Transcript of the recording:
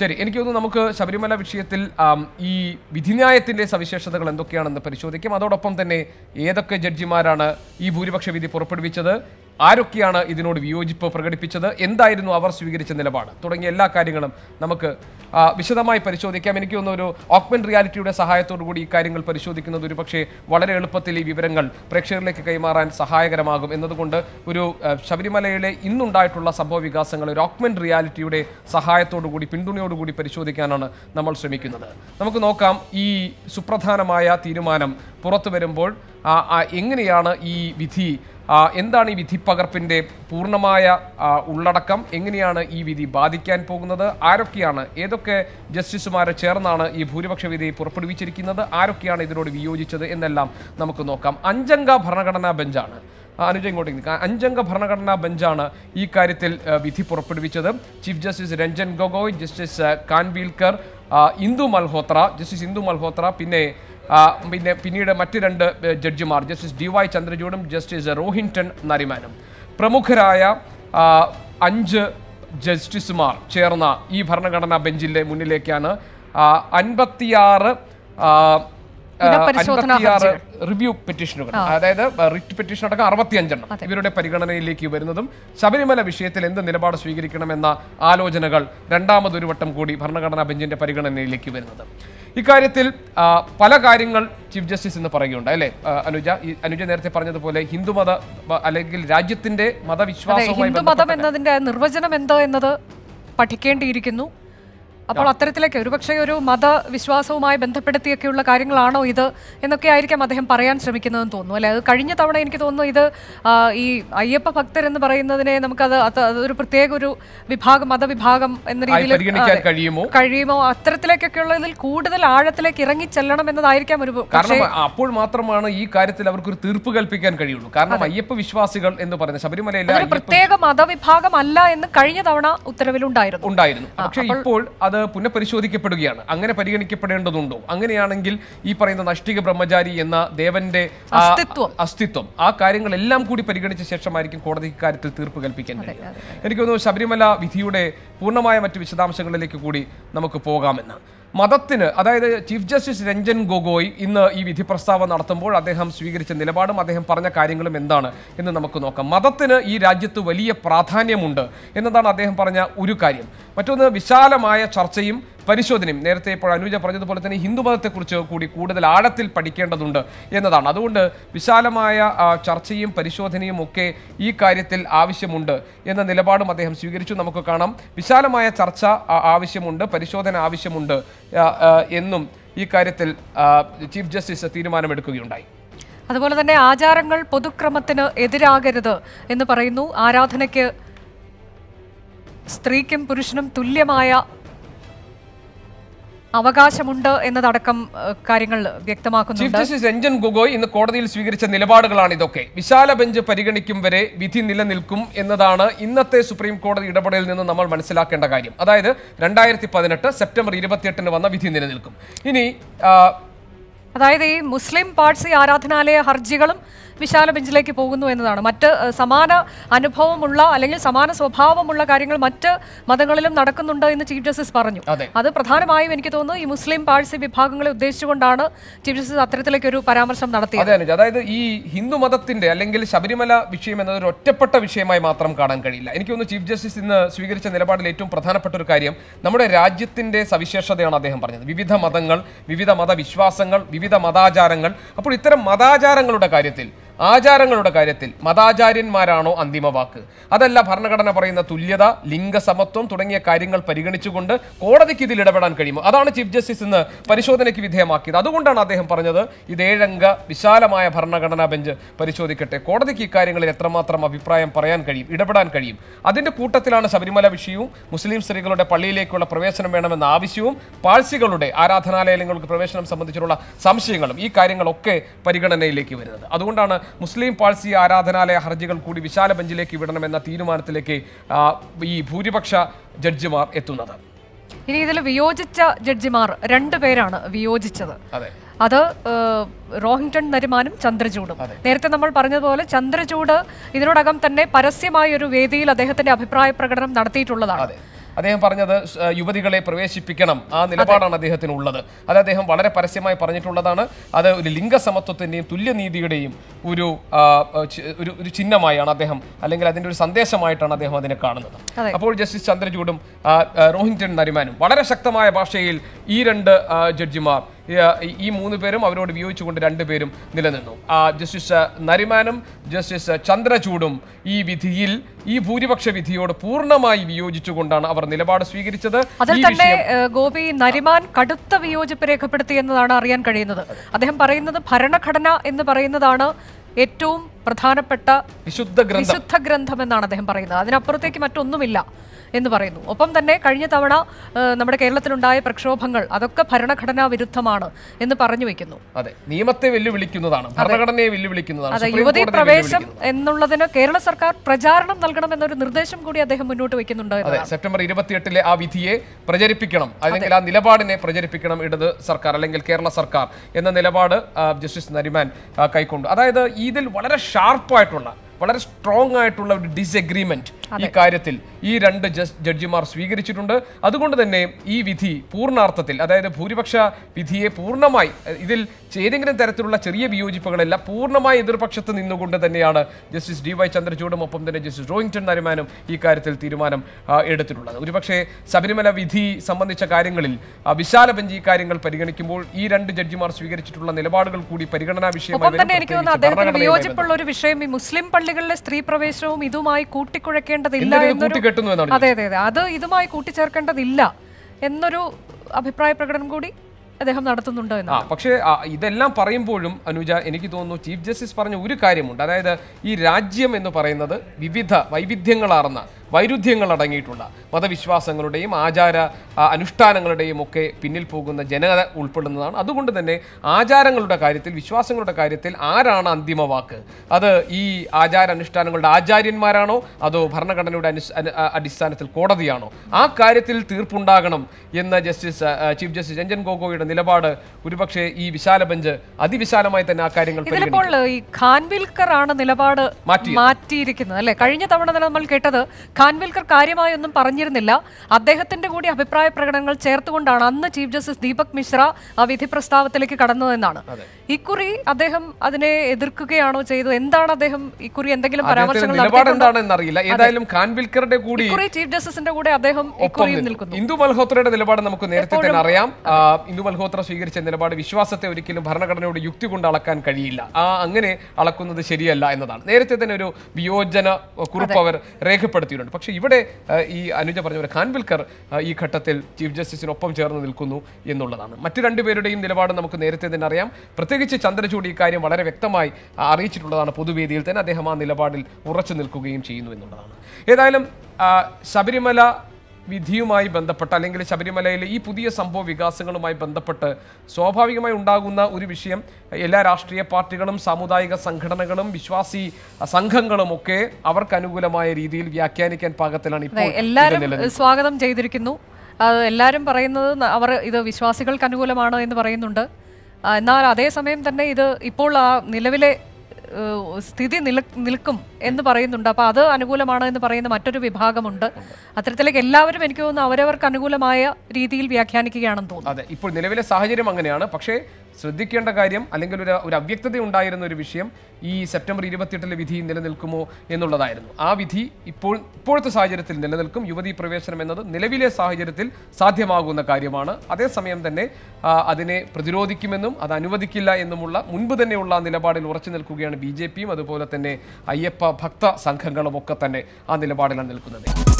ശരി എനിക്ക് തോന്നുന്നു നമുക്ക് ശബരിമല വിഷയത്തിൽ ഈ വിധിന്യായത്തിൻ്റെ സവിശേഷതകൾ എന്തൊക്കെയാണെന്ന് പരിശോധിക്കും അതോടൊപ്പം തന്നെ ഏതൊക്കെ ജഡ്ജിമാരാണ് ഈ ഭൂരിപക്ഷ വിധി പുറപ്പെടുവിച്ചത് ആരൊക്കെയാണ് ഇതിനോട് വിയോജിപ്പ് പ്രകടിപ്പിച്ചത് എന്തായിരുന്നു അവർ സ്വീകരിച്ച നിലപാട് തുടങ്ങിയ എല്ലാ കാര്യങ്ങളും നമുക്ക് വിശദമായി പരിശോധിക്കാം എനിക്ക് തോന്നുന്നു ഒരു ഓക്മൻ റിയാലിറ്റിയുടെ കൂടി ഈ കാര്യങ്ങൾ പരിശോധിക്കുന്നത് ഒരു പക്ഷേ വളരെ എളുപ്പത്തിൽ ഈ വിവരങ്ങൾ പ്രേക്ഷകരിലേക്ക് കൈമാറാൻ സഹായകരമാകും എന്നതുകൊണ്ട് ഒരു ശബരിമലയിലെ ഇന്നുണ്ടായിട്ടുള്ള സംഭവ വികാസങ്ങൾ ഒരു ഓക്മൻ റിയാലിറ്റിയുടെ കൂടി പിന്തുണയോടുകൂടി പരിശോധിക്കാനാണ് നമ്മൾ ശ്രമിക്കുന്നത് നമുക്ക് നോക്കാം ഈ സുപ്രധാനമായ തീരുമാനം പുറത്തു വരുമ്പോൾ എങ്ങനെയാണ് ഈ വിധി എന്താണ് ഈ വിധി പകർപ്പിൻ്റെ പൂർണ്ണമായ ഉള്ളടക്കം എങ്ങനെയാണ് ഈ വിധി ബാധിക്കാൻ പോകുന്നത് ആരൊക്കെയാണ് ഏതൊക്കെ ജസ്റ്റിസുമാരെ ചേർന്നാണ് ഈ ഭൂരിപക്ഷ വിധി പുറപ്പെടുവിച്ചിരിക്കുന്നത് ആരൊക്കെയാണ് ഇതിനോട് വിയോജിച്ചത് എന്നെല്ലാം നമുക്ക് നോക്കാം അഞ്ചംഗ ഭരണഘടനാ ബെഞ്ചാണ് അനുജ ഇങ്ങോട്ട് അഞ്ചംഗ ഭരണഘടനാ ബെഞ്ചാണ് ഈ കാര്യത്തിൽ വിധി പുറപ്പെടുവിച്ചത് chief justice Ranjan Gogoi justice Khanwilkar Indu Malhotra justice Indu Malhotra പിന്നെ പിന്നെ പിന്നീട് മറ്റ് രണ്ട് ജഡ്ജിമാർ ജസ്റ്റിസ് ഡി വൈ ചന്ദ്രചൂഡും ജസ്റ്റിസ് റോഹിൻടൺ നരിമാനും പ്രമുഖരായ അഞ്ച് ജസ്റ്റിസുമാർ ചേർന്ന ഈ ഭരണഘടനാ ബെഞ്ചിലെ മുന്നിലേക്കാണ് അൻപത്തിയാറ് റിവ്യൂ പെറ്റീഷനുകൾ അതായത് റിറ്റ് പെറ്റീഷൻ അടക്കം അറുപത്തിയഞ്ചെണ്ണം ഇവരുടെ പരിഗണനയിലേക്ക് വരുന്നതും ശബരിമല വിഷയത്തിൽ എന്ത് നിലപാട് സ്വീകരിക്കണമെന്ന ആലോചനകൾ രണ്ടാമതൊരു വട്ടം കൂടി ഭരണഘടനാ ബെഞ്ചിന്റെ പരിഗണനയിലേക്ക് വരുന്നത് ഇക്കാര്യത്തിൽ പല കാര്യങ്ങൾ ചീഫ് ജസ്റ്റിസ് എന്ന് പറയുകയുണ്ട് അല്ലെ അനുജ അനുജ നേരത്തെ പറഞ്ഞതുപോലെ ഹിന്ദുമത അല്ലെങ്കിൽ രാജ്യത്തിന്റെ മതവിശ്വാസവുമായി ഹിന്ദുമതം എന്നതിന്റെ നിർവചനം എന്തോ എന്നത് പഠിക്കേണ്ടിയിരിക്കുന്നു അപ്പോൾ അത്തരത്തിലേക്ക് ഒരുപക്ഷെ ഒരു മതവിശ്വാസവുമായി ബന്ധപ്പെടുത്തിയൊക്കെയുള്ള കാര്യങ്ങളാണോ ഇത് എന്നൊക്കെ ആയിരിക്കാം അദ്ദേഹം പറയാൻ ശ്രമിക്കുന്നതെന്ന് തോന്നുന്നു അല്ലെ അത് കഴിഞ്ഞ തവണ എനിക്ക് തോന്നുന്നു ഇത് ഈ അയ്യപ്പ ഭക്തർ എന്ന് പറയുന്നതിനെ നമുക്കത് അതൊരു പ്രത്യേക ഒരു വിഭാഗം മതവിഭാഗം എന്ന രീതിയിൽ കഴിയുമോ കഴിയുമോ അത്തരത്തിലേക്കൊക്കെയുള്ള ഇതിൽ കൂടുതൽ ആഴത്തിലേക്ക് ഇറങ്ങി ചെല്ലണം എന്നതായിരിക്കാം ഒരു കാരണം അപ്പോൾ മാത്രമാണ് ഈ കാര്യത്തിൽ അവർക്ക് ഒരു തീർപ്പ് കൽപ്പിക്കാൻ കഴിയുള്ളൂ കാരണം അയ്യപ്പ വിശ്വാസികൾ എന്ന് പറയുന്ന ശബരിമല പ്രത്യേക മതവിഭാഗം അല്ല എന്ന് കഴിഞ്ഞ തവണ ഉത്തരവിലുണ്ടായിരുന്നു ഉണ്ടായിരുന്നു പക്ഷേ ഇപ്പോൾ അത് പുനഃപരിശോധിക്കപ്പെടുകയാണ് അങ്ങനെ പരിഗണിക്കപ്പെടേണ്ടതുണ്ടോ അങ്ങനെയാണെങ്കിൽ ഈ പറയുന്ന നഷ്ടിക ബ്രഹ്മചാരി എന്ന ദേവന്റെ അസ്തിത്വം ആ കാര്യങ്ങളെല്ലാം കൂടി പരിഗണിച്ച ശേഷമായിരിക്കും കോടതി ഇക്കാര്യത്തിൽ തീർപ്പ് കൽപ്പിക്കാൻ എനിക്ക് തോന്നുന്നു ശബരിമല വിധിയുടെ പൂർണ്ണമായ മറ്റ് വിശദാംശങ്ങളിലേക്ക് കൂടി നമുക്ക് പോകാമെന്ന് മതത്തിന് അതായത് ചീഫ് ജസ്റ്റിസ് രഞ്ജൻ ഗൊഗോയ് ഇന്ന് ഈ വിധി പ്രസ്താവം നടത്തുമ്പോൾ അദ്ദേഹം സ്വീകരിച്ച നിലപാടും അദ്ദേഹം പറഞ്ഞ കാര്യങ്ങളും എന്താണ് എന്ന് നമുക്ക് നോക്കാം മതത്തിന് ഈ രാജ്യത്ത് വലിയ പ്രാധാന്യമുണ്ട് എന്നതാണ് അദ്ദേഹം പറഞ്ഞ ഒരു കാര്യം മറ്റൊന്ന് വിശാലമായ ചർച്ചയും പരിശോധനയും നേരത്തെ ഇപ്പോൾ അനുജ പറഞ്ഞതുപോലെ തന്നെ ഹിന്ദുമതത്തെക്കുറിച്ച് കൂടി കൂടുതൽ ആഴത്തിൽ പഠിക്കേണ്ടതുണ്ട് എന്നതാണ് അതുകൊണ്ട് വിശാലമായ ചർച്ചയും പരിശോധനയും ഒക്കെ ഈ കാര്യത്തിൽ ആവശ്യമുണ്ട് എന്ന നിലപാടും അദ്ദേഹം സ്വീകരിച്ചു നമുക്ക് കാണാം വിശാലമായ ചർച്ച ആവശ്യമുണ്ട് പരിശോധന ആവശ്യമുണ്ട് എന്നും ഈ കാര്യത്തിൽ ചീഫ് ജസ്റ്റിസ് തീരുമാനമെടുക്കുകയുണ്ടായി അതുപോലെ തന്നെ ആചാരങ്ങൾ പൊതുക്രമത്തിന് എതിരാകരുത് എന്ന് പറയുന്നു ആരാധനയ്ക്ക് സ്ത്രീക്കും പുരുഷനും തുല്യമായ അവകാശമുണ്ട് എന്നതടക്കം കാര്യങ്ങൾ വ്യക്തമാക്കുന്നു ചീഫ് ജസ്റ്റിസ് രഞ്ജൻ ഗൊഗോയ് ഇന്ന് കോടതിയിൽ സ്വീകരിച്ച നിലപാടുകളാണ് ഇതൊക്കെ വിശാല ബെഞ്ച് പരിഗണിക്കും വരെ വിധി നിലനിൽക്കും എന്നതാണ് ഇന്നത്തെ സുപ്രീം കോടതി ഇടപെടലിൽ നിന്ന് നമ്മൾ മനസ്സിലാക്കേണ്ട കാര്യം അതായത് രണ്ടായിരത്തി പതിനെട്ട് സെപ്റ്റംബർ ഇരുപത്തിയെട്ടിന് വന്ന വിധി നിലനിൽക്കും ഇനി അതായത് ഈ മുസ്ലിം പാഴ്സി ആരാധനാലയ ഹർജികളും വിശാല ബെഞ്ചിലേക്ക് പോകുന്നു എന്നതാണ് മറ്റ് സമാന അനുഭവമുള്ള അല്ലെങ്കിൽ സമാന സ്വഭാവമുള്ള കാര്യങ്ങൾ മറ്റ് മതങ്ങളിലും നടക്കുന്നുണ്ട് എന്ന് ചീഫ് ജസ്റ്റിസ് പറഞ്ഞു അത് പ്രധാനമായും എനിക്ക് തോന്നുന്നു ഈ മുസ്ലിം പാഴ്സി വിഭാഗങ്ങളെ ഉദ്ദേശിച്ചുകൊണ്ടാണ് ചീഫ് ജസ്റ്റിസ് അത്തരത്തിലേക്ക് ഒരു പരാമർശം നടത്തിയത് അതായത് ഈ ഹിന്ദു മതത്തിന്റെ അല്ലെങ്കിൽ ശബരിമല വിഷയം എന്നത് ഒരു ഒറ്റപ്പെട്ട വിഷയമായി മാത്രം കാണാൻ കഴിയില്ല എനിക്ക് തോന്നുന്നു ചീഫ് ജസ്റ്റിസ് ഇന്ന് സ്വീകരിച്ച നിലപാടിൽ ഏറ്റവും പ്രധാനപ്പെട്ട ഒരു കാര്യം നമ്മുടെ രാജ്യത്തിന്റെ സവിശേഷതയാണ് അദ്ദേഹം പറഞ്ഞത് വിവിധ മതങ്ങൾ വിവിധ മതവിശ്വാസങ്ങൾ വിവിധ മതാചാരങ്ങൾ അപ്പോൾ ഇത്തരം മതാചാരങ്ങളുടെ കാര്യത്തിൽ ആചാരങ്ങളുടെ കാര്യത്തിൽ മതാചാര്യന്മാരാണോ അന്തിമ വാക്ക് അതല്ല ഭരണഘടന പറയുന്ന തുല്യത ലിംഗസമത്വം തുടങ്ങിയ കാര്യങ്ങൾ പരിഗണിച്ചുകൊണ്ട് കോടതിക്ക് ഇതിൽ ഇടപെടാൻ കഴിയുമോ അതാണ് ചീഫ് ജസ്റ്റിസ് ഇന്ന് പരിശോധനയ്ക്ക് വിധേയമാക്കിയത് അതുകൊണ്ടാണ് അദ്ദേഹം പറഞ്ഞത് ഇത് ഏഴംഗ വിശാലമായ ഭരണഘടനാ ബെഞ്ച് പരിശോധിക്കട്ടെ കോടതിക്ക് ഇക്കാര്യങ്ങളിൽ എത്രമാത്രം അഭിപ്രായം പറയാൻ കഴിയും ഇടപെടാൻ കഴിയും അതിന്റെ കൂട്ടത്തിലാണ് ശബരിമല വിഷയവും മുസ്ലിം സ്ത്രീകളുടെ പള്ളിയിലേക്കുള്ള പ്രവേശനം വേണമെന്ന ആവശ്യവും പാഴ്സികളുടെ ആരാധനാലയങ്ങൾക്ക് പ്രവേശനം സംബന്ധിച്ചിട്ടുള്ള സംശയങ്ങളും ഈ കാര്യങ്ങളൊക്കെ പരിഗണനയിലേക്ക് വരുന്നത് അതുകൊണ്ടാണ് മുസ്ലിം പാഴ്സി ആരാധനാലയ ഹർജികൾ കൂടി വിശാല ബെഞ്ചിലേക്ക് വിടണമെന്ന തീരുമാനത്തിലേക്ക് ഈ ഭൂരിപക്ഷ ജഡ്ജിമാർ എത്തുന്നത് ഇനി ഇതിൽ വിയോജിച്ച ജഡ്ജിമാർ രണ്ടുപേരാണ് വിയോജിച്ചത് അത് റോഹിംഗ്ടൺ നരിമാനും ചന്ദ്രചൂടും നേരത്തെ നമ്മൾ പറഞ്ഞതുപോലെ ചന്ദ്രചൂട് ഇതിനോടകം തന്നെ പരസ്യമായ ഒരു വേദിയിൽ അദ്ദേഹത്തിന്റെ അഭിപ്രായ പ്രകടനം നടത്തിയിട്ടുള്ളതാണ് അദ്ദേഹം പറഞ്ഞത് യുവതികളെ പ്രവേശിപ്പിക്കണം ആ നിലപാടാണ് അദ്ദേഹത്തിനുള്ളത് അത് അദ്ദേഹം വളരെ പരസ്യമായി പറഞ്ഞിട്ടുള്ളതാണ് അത് ഒരു ലിംഗസമത്വത്തിൻ്റെയും തുല്യനീതിയുടെയും ഒരു ഒരു ഒരു ചിഹ്നമായാണ് അദ്ദേഹം അല്ലെങ്കിൽ അതിൻ്റെ ഒരു സന്ദേശമായിട്ടാണ് അദ്ദേഹം അതിനെ കാണുന്നത് അപ്പോൾ ജസ്റ്റിസ് ചന്ദ്രചൂഡും റോഹിൻറ്റൺ നരിമാനും വളരെ ശക്തമായ ഭാഷയിൽ ഈ രണ്ട് ജഡ്ജിമാർ ഈ മൂന്ന് പേരും അവരോട് വിയോജിച്ചുകൊണ്ട് രണ്ടുപേരും നിലനിന്നു ജസ്റ്റിസ് നരിമാനും ജസ്റ്റിസ് ചന്ദ്രചൂടും ഈ വിധിയിൽ ഈ ഭൂരിപക്ഷ വിധിയോട് പൂർണ്ണമായി വിയോജിച്ചുകൊണ്ടാണ് അവർ നിലപാട് സ്വീകരിച്ചത് അതിൽ തന്നെ ഗോപി നരിമാൻ കടുത്ത വിയോജിപ്പ് രേഖപ്പെടുത്തി എന്നതാണ് അറിയാൻ കഴിയുന്നത് അദ്ദേഹം പറയുന്നത് ഭരണഘടന എന്ന് പറയുന്നതാണ് ഏറ്റവും പ്രധാനപ്പെട്ട വിശുദ്ധ ഗ്രന്ഥം വിശുദ്ധ ഗ്രന്ഥം എന്നാണ് അദ്ദേഹം പറയുന്നത് അതിനപ്പുറത്തേക്ക് മറ്റൊന്നുമില്ല എന്ന് പറയുന്നു ഒപ്പം തന്നെ കഴിഞ്ഞ തവണ നമ്മുടെ കേരളത്തിലുണ്ടായ പ്രക്ഷോഭങ്ങൾ അതൊക്കെ ഭരണഘടനാ വിരുദ്ധമാണ് എന്ന് പറഞ്ഞു വെക്കുന്നു അതെ നിയമത്തെ വെല്ലുവിളിക്കുന്നതാണ് ഭരണഘടനയെ വെല്ലുവിളിക്കുന്നതാണ് യുവതി പ്രവേശം എന്നുള്ളതിന് കേരള സർക്കാർ പ്രചാരണം നൽകണം എന്നൊരു നിർദ്ദേശം കൂടി അദ്ദേഹം മുന്നോട്ട് വെക്കുന്നുണ്ട് അതെ സെപ്റ്റംബർ ഇരുപത്തിയെട്ടിലെ ആ വിധിയെ പ്രചരിപ്പിക്കണം അല്ലെങ്കിൽ ആ നിലപാടിനെ പ്രചരിപ്പിക്കണം ഇടത് സർക്കാർ അല്ലെങ്കിൽ കേരള സർക്കാർ എന്ന നിലപാട് ജസ്റ്റിസ് നരിമാൻ കൈക്കൊണ്ടു അതായത് ഇതിൽ വളരെ ഷാർപ്പായിട്ടുള്ള വളരെ സ്ട്രോങ് ആയിട്ടുള്ള ഒരു ഡിസഗ്രിമെന്റ് ഈ കാര്യത്തിൽ ഈ രണ്ട് ജഡ്ജിമാർ സ്വീകരിച്ചിട്ടുണ്ട് അതുകൊണ്ട് തന്നെ ഈ വിധി പൂർണ്ണാർത്ഥത്തിൽ അതായത് ഭൂരിപക്ഷ വിധിയെ പൂർണ്ണമായി ഇതിൽ ഏതെങ്കിലും തരത്തിലുള്ള ചെറിയ വിയോജിപ്പുകളെല്ലാം പൂർണ്ണമായി എതിർപക്ഷത്ത് നിന്നുകൊണ്ട് തന്നെയാണ് ജസ്റ്റിസ് ഡി വൈ ചന്ദ്രചൂഡും ഒപ്പം തന്നെ ജസ്റ്റിസ് റോയിങ്ടൺ നരിമാനും ഈ കാര്യത്തിൽ തീരുമാനം എടുത്തിട്ടുള്ളത് ഒരുപക്ഷേ ശബരിമല വിധി സംബന്ധിച്ച കാര്യങ്ങളിൽ വിശാല ബെഞ്ച് ഈ കാര്യങ്ങൾ പരിഗണിക്കുമ്പോൾ ഈ രണ്ട് ജഡ്ജിമാർ സ്വീകരിച്ചിട്ടുള്ള നിലപാടുകൾ കൂടി പരിഗണനാ വിഷയമായി പള്ളികളിലെ സ്ത്രീ പ്രവേശനവും ഇതുമായി കൂട്ടിക്കുഴക്കേണ്ടതില്ല എന്നൊരു അതെ അതെ അതെ അത് ഇതുമായി കൂട്ടിച്ചേർക്കേണ്ടതില്ല എന്നൊരു അഭിപ്രായ പ്രകടനം കൂടി അദ്ദേഹം നടത്തുന്നുണ്ടോ എന്ന് പക്ഷേ ഇതെല്ലാം പറയുമ്പോഴും അനുജ എനിക്ക് തോന്നുന്നു ചീഫ് ജസ്റ്റിസ് പറഞ്ഞ ഒരു കാര്യമുണ്ട് അതായത് ഈ രാജ്യം എന്ന് പറയുന്നത് വിവിധ വൈവിധ്യങ്ങളാർന്ന വൈരുദ്ധ്യങ്ങൾ അടങ്ങിയിട്ടുള്ള മതവിശ്വാസങ്ങളുടെയും ആചാര അനുഷ്ഠാനങ്ങളുടെയും ഒക്കെ പിന്നിൽ പോകുന്ന ജനത ഉൾപ്പെടുന്നതാണ് അതുകൊണ്ട് തന്നെ ആചാരങ്ങളുടെ കാര്യത്തിൽ വിശ്വാസങ്ങളുടെ കാര്യത്തിൽ ആരാണ് അന്തിമ വാക്ക് അത് ഈ ആചാര അനുഷ്ഠാനങ്ങളുടെ ആചാര്യന്മാരാണോ അതോ ഭരണഘടനയുടെ അടിസ്ഥാനത്തിൽ കോടതിയാണോ ആ കാര്യത്തിൽ തീർപ്പുണ്ടാകണം എന്ന് ജസ്റ്റിസ് ചീഫ് ജസ്റ്റിസ് രഞ്ജൻ ഗോഗോയുടെ ഗവൺമെന്റിന്റെ നിലപാട് ഒരുപക്ഷെ ഈ വിശാല ബെഞ്ച് അതിവിശാലമായി തന്നെ ആ കാര്യങ്ങൾ ഈ ഖാൻവിൽക്കർ ആണ് നിലപാട് മാറ്റിയിരിക്കുന്നത് അല്ലെ കഴിഞ്ഞ തവണ നമ്മൾ കേട്ടത് ഖാൻവിൽക്കർ കാര്യമായി ഒന്നും പറഞ്ഞിരുന്നില്ല അദ്ദേഹത്തിന്റെ കൂടി അഭിപ്രായ പ്രകടനങ്ങൾ ചേർത്തുകൊണ്ടാണ് അന്ന് ചീഫ് ജസ്റ്റിസ് ദീപക് മിശ്ര ആ വിധി പ്രസ്താവത്തിലേക്ക് കടന്നതെന്നാണ് ഇക്കുറി അദ്ദേഹം അതിനെ എതിർക്കുകയാണോ ചെയ്തത് എന്താണ് അദ്ദേഹം ഇക്കുറി എന്തെങ്കിലും പരാമർശങ്ങൾ ഏതായാലും ഖാൻവിൽക്കറുടെ കൂടി ചീഫ് ജസ്റ്റിസിന്റെ കൂടെ അദ്ദേഹം നിൽക്കുന്നു ഇന്ദു മൽഹോത്രയുടെ നിലപാട് നമുക്ക് നേരത്തെ തന്നെ അറിയാം ഇന്ദു മൽഹോത്ര സ്വീകരിച്ച നിലപാട് വിശ്വാസത്തെ ഒരിക്കലും ഭരണഘടനയുടെ യുക്തി കൊണ്ട് അളക്കാൻ കഴിയില്ല ആ അങ്ങനെ അളക്കുന്നത് ശരിയല്ല എന്നതാണ് നേരത്തെ തന്നെ ഒരു വിയോജന കുറിപ്പ് അവർ രേഖപ്പെടുത്തിയിട്ടുണ്ട് പക്ഷേ ഇവിടെ ഈ അനുജ പറഞ്ഞ പോലെ ഖാൻവിൽക്കർ ഈ ഘട്ടത്തിൽ ചീഫ് ജസ്റ്റിസിനൊപ്പം ചേർന്ന് നിൽക്കുന്നു എന്നുള്ളതാണ് മറ്റു രണ്ടുപേരുടെയും നിലപാട് നമുക്ക് നേരത്തെ തന്നെ അറിയാം പ്രത്യേകിച്ച് ചന്ദ്രചൂഡ് ഇക്കാര്യം വളരെ വ്യക്തമായി അറിയിച്ചിട്ടുള്ളതാണ് പൊതുവേദിയിൽ തന്നെ അദ്ദേഹം ആ നിലപാടിൽ ഉറച്ചു നിൽക്കുകയും ചെയ്യുന്നു എന്നുള്ളതാണ് ഏതായാലും ശബരിമല വിധിയുമായി ബന്ധപ്പെട്ട് അല്ലെങ്കിൽ ശബരിമലയിലെ ഈ പുതിയ സംഭവ വികാസങ്ങളുമായി ബന്ധപ്പെട്ട് സ്വാഭാവികമായി ഉണ്ടാകുന്ന ഒരു വിഷയം എല്ലാ രാഷ്ട്രീയ പാർട്ടികളും സാമുദായിക സംഘടനകളും വിശ്വാസി സംഘങ്ങളും ഒക്കെ അവർക്ക് അനുകൂലമായ രീതിയിൽ വ്യാഖ്യാനിക്കാൻ പാകത്തിലാണ് ഇപ്പോൾ എല്ലാവരും സ്വാഗതം ചെയ്തിരിക്കുന്നു എല്ലാവരും പറയുന്നത് അവർ ഇത് വിശ്വാസികൾക്ക് അനുകൂലമാണ് എന്ന് പറയുന്നുണ്ട് എന്നാൽ അതേസമയം തന്നെ ഇത് ഇപ്പോൾ ആ നിലവിലെ സ്ഥിതി നില നിൽക്കും എന്ന് പറയുന്നുണ്ട് അപ്പോൾ അത് അനുകൂലമാണ് എന്ന് പറയുന്ന മറ്റൊരു വിഭാഗമുണ്ട് അത്തരത്തിലേക്ക് എല്ലാവരും എനിക്ക് തോന്നുന്നു അവരവർക്ക് അനുകൂലമായ രീതിയിൽ വ്യാഖ്യാനിക്കുകയാണെന്ന് തോന്നുന്നു അതെ ഇപ്പോൾ നിലവിലെ സാഹചര്യം അങ്ങനെയാണ് പക്ഷേ ശ്രദ്ധിക്കേണ്ട കാര്യം അല്ലെങ്കിൽ ഒരു ഒരു അവ്യക്തത ഉണ്ടായിരുന്ന ഒരു വിഷയം ഈ സെപ്റ്റംബർ ഇരുപത്തിയെട്ടിലെ വിധി നിലനിൽക്കുമോ എന്നുള്ളതായിരുന്നു ആ വിധി ഇപ്പോൾ ഇപ്പോഴത്തെ സാഹചര്യത്തിൽ നിലനിൽക്കും യുവതി പ്രവേശനം എന്നത് നിലവിലെ സാഹചര്യത്തിൽ സാധ്യമാകുന്ന കാര്യമാണ് അതേസമയം തന്നെ അതിനെ പ്രതിരോധിക്കുമെന്നും അത് അനുവദിക്കില്ല എന്നുമുള്ള മുൻപ് തന്നെയുള്ള നിലപാടിൽ ഉറച്ചു നിൽക്കുകയാണ് ബി അതുപോലെ തന്നെ അയ്യപ്പ ഭക്ത സംഘങ്ങളും ഒക്കെ തന്നെ ആ നിലപാടിലാണ് നിൽക്കുന്നത്